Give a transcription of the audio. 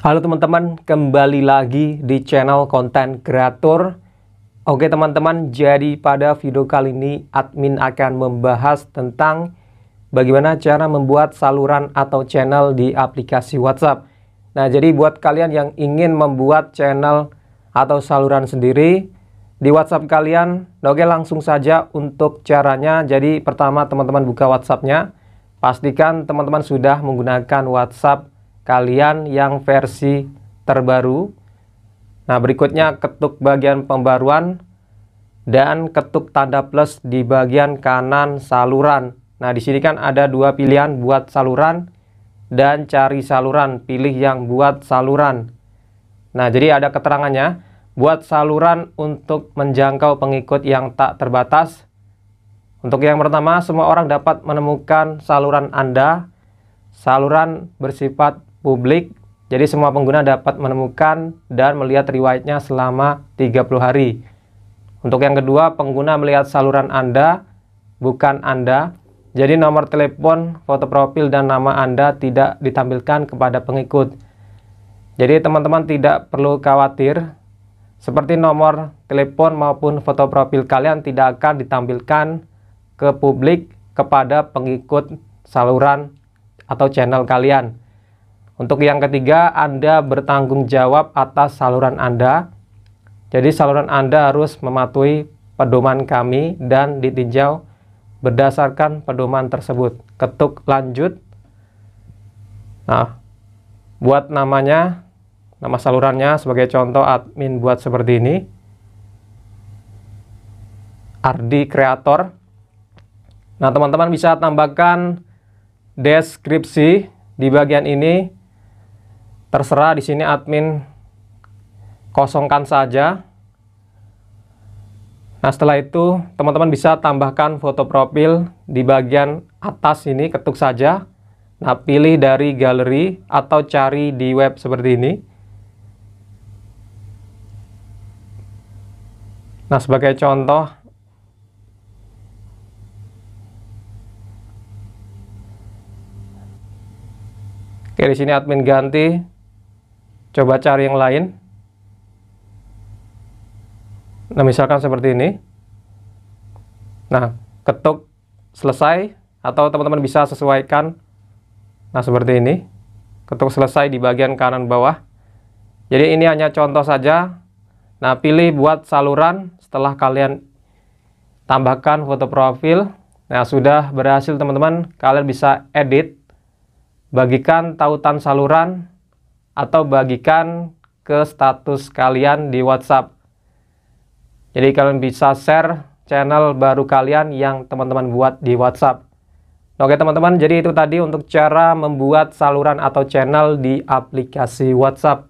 Halo teman-teman, kembali lagi di channel konten kreator. Oke teman-teman, jadi pada video kali ini admin akan membahas tentang bagaimana cara membuat saluran atau channel di aplikasi WhatsApp. Nah, jadi buat kalian yang ingin membuat channel atau saluran sendiri di WhatsApp kalian, oke langsung saja untuk caranya. Jadi pertama teman-teman buka WhatsAppnya, pastikan teman-teman sudah menggunakan WhatsApp kalian yang versi terbaru. Nah, berikutnya ketuk bagian pembaruan dan ketuk tanda plus di bagian kanan saluran. Nah, di sini kan ada dua pilihan buat saluran dan cari saluran, pilih yang buat saluran. Nah, jadi ada keterangannya, buat saluran untuk menjangkau pengikut yang tak terbatas. Untuk yang pertama, semua orang dapat menemukan saluran Anda. Saluran bersifat publik. Jadi semua pengguna dapat menemukan dan melihat riwayatnya selama 30 hari. Untuk yang kedua, pengguna melihat saluran Anda, bukan Anda. Jadi nomor telepon, foto profil, dan nama Anda tidak ditampilkan kepada pengikut. Jadi teman-teman tidak perlu khawatir, seperti nomor telepon maupun foto profil kalian tidak akan ditampilkan ke publik kepada pengikut saluran atau channel kalian. Untuk yang ketiga, Anda bertanggung jawab atas saluran Anda. Jadi saluran Anda harus mematuhi pedoman kami dan ditinjau berdasarkan pedoman tersebut. Ketuk lanjut. Nah, buat namanya, nama salurannya sebagai contoh admin buat seperti ini. Ardi Creator. Nah, teman-teman bisa tambahkan deskripsi di bagian ini Terserah di sini admin kosongkan saja. Nah, setelah itu teman-teman bisa tambahkan foto profil di bagian atas ini, ketuk saja. Nah, pilih dari galeri atau cari di web seperti ini. Nah, sebagai contoh, oke, di sini admin ganti Coba cari yang lain. Nah, misalkan seperti ini. Nah, ketuk selesai atau teman-teman bisa sesuaikan. Nah, seperti ini. Ketuk selesai di bagian kanan bawah. Jadi ini hanya contoh saja. Nah, pilih buat saluran setelah kalian tambahkan foto profil. Nah, sudah berhasil teman-teman. Kalian bisa edit, bagikan tautan saluran, atau bagikan ke status kalian di WhatsApp. Jadi kalian bisa share channel baru kalian yang teman-teman buat di WhatsApp. Oke teman-teman, jadi itu tadi untuk cara membuat saluran atau channel di aplikasi WhatsApp.